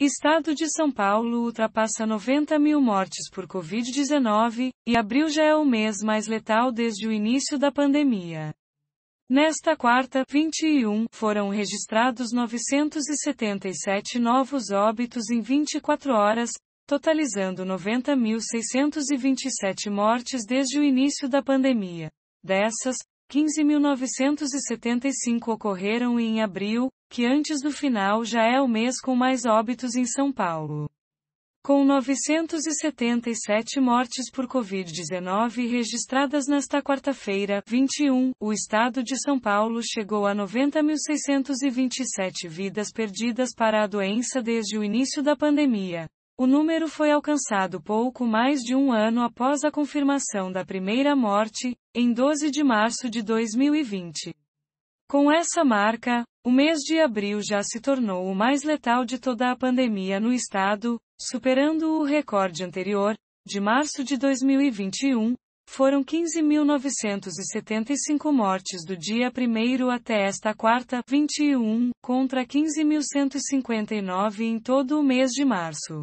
Estado de São Paulo ultrapassa 90 mil mortes por Covid-19, e abril já é o mês mais letal desde o início da pandemia. Nesta quarta, 21, foram registrados 977 novos óbitos em 24 horas, totalizando 90.627 mortes desde o início da pandemia. Dessas, 15.975 ocorreram em abril, que antes do final já é o mês com mais óbitos em São Paulo. Com 977 mortes por Covid-19 registradas nesta quarta-feira, 21, o estado de São Paulo chegou a 90.627 vidas perdidas para a doença desde o início da pandemia. O número foi alcançado pouco mais de um ano após a confirmação da primeira morte, em 12 de março de 2020. Com essa marca, o mês de abril já se tornou o mais letal de toda a pandemia no estado, superando o recorde anterior, de março de 2021, foram 15.975 mortes do dia 1 até esta quarta, 21, contra 15.159 em todo o mês de março.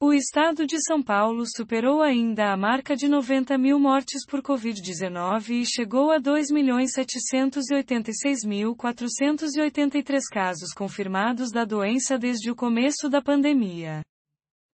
O estado de São Paulo superou ainda a marca de 90 mil mortes por Covid-19 e chegou a 2.786.483 casos confirmados da doença desde o começo da pandemia.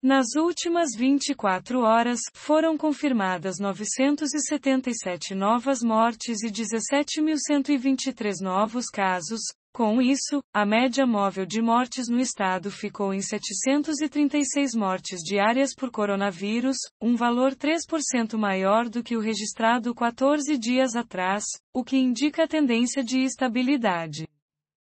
Nas últimas 24 horas, foram confirmadas 977 novas mortes e 17.123 novos casos, com isso, a média móvel de mortes no estado ficou em 736 mortes diárias por coronavírus, um valor 3% maior do que o registrado 14 dias atrás, o que indica a tendência de estabilidade.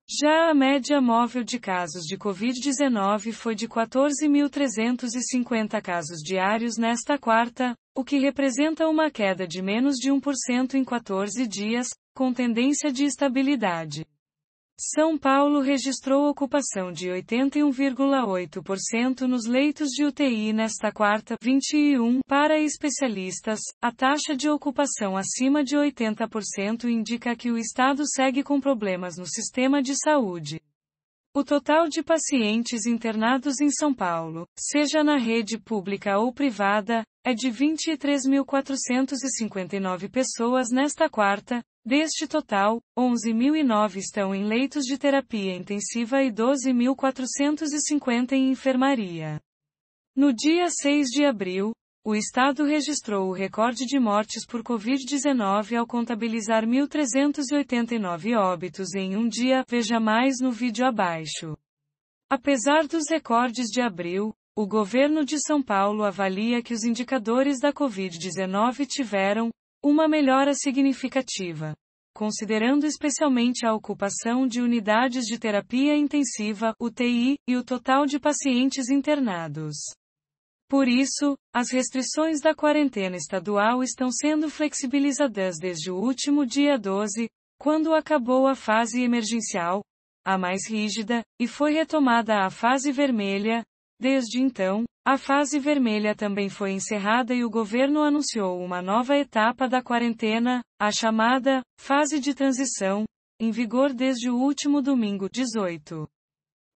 Já a média móvel de casos de Covid-19 foi de 14.350 casos diários nesta quarta, o que representa uma queda de menos de 1% em 14 dias, com tendência de estabilidade. São Paulo registrou ocupação de 81,8% nos leitos de UTI nesta quarta, 21, para especialistas. A taxa de ocupação acima de 80% indica que o estado segue com problemas no sistema de saúde. O total de pacientes internados em São Paulo, seja na rede pública ou privada, é de 23.459 pessoas nesta quarta, Deste total, 11.009 estão em leitos de terapia intensiva e 12.450 em enfermaria. No dia 6 de abril, o Estado registrou o recorde de mortes por Covid-19 ao contabilizar 1.389 óbitos em um dia, veja mais no vídeo abaixo. Apesar dos recordes de abril, o governo de São Paulo avalia que os indicadores da Covid-19 tiveram, uma melhora significativa. Considerando especialmente a ocupação de unidades de terapia intensiva, UTI, e o total de pacientes internados. Por isso, as restrições da quarentena estadual estão sendo flexibilizadas desde o último dia 12, quando acabou a fase emergencial, a mais rígida, e foi retomada a fase vermelha, desde então, a fase vermelha também foi encerrada e o governo anunciou uma nova etapa da quarentena, a chamada fase de transição, em vigor desde o último domingo 18.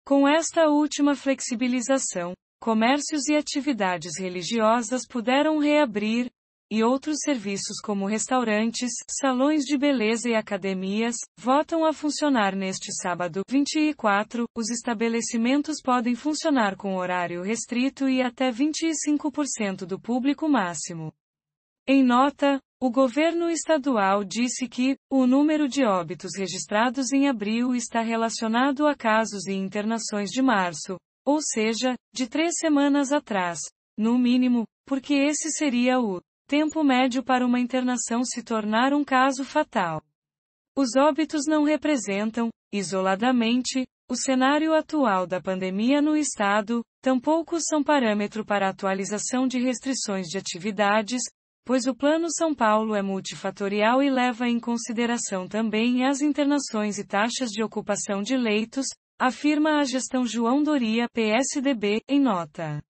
Com esta última flexibilização, comércios e atividades religiosas puderam reabrir, e outros serviços como restaurantes, salões de beleza e academias, voltam a funcionar neste sábado 24. Os estabelecimentos podem funcionar com horário restrito e até 25% do público máximo. Em nota, o governo estadual disse que o número de óbitos registrados em abril está relacionado a casos e internações de março, ou seja, de três semanas atrás, no mínimo, porque esse seria o Tempo médio para uma internação se tornar um caso fatal. Os óbitos não representam, isoladamente, o cenário atual da pandemia no Estado, tampouco são parâmetro para atualização de restrições de atividades, pois o Plano São Paulo é multifatorial e leva em consideração também as internações e taxas de ocupação de leitos, afirma a gestão João Doria, PSDB, em nota.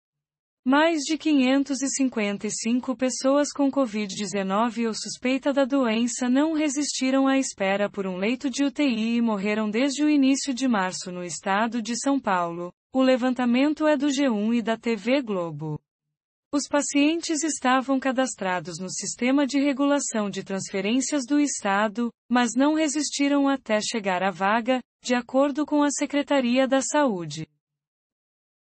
Mais de 555 pessoas com Covid-19 ou suspeita da doença não resistiram à espera por um leito de UTI e morreram desde o início de março no estado de São Paulo. O levantamento é do G1 e da TV Globo. Os pacientes estavam cadastrados no Sistema de Regulação de Transferências do Estado, mas não resistiram até chegar à vaga, de acordo com a Secretaria da Saúde.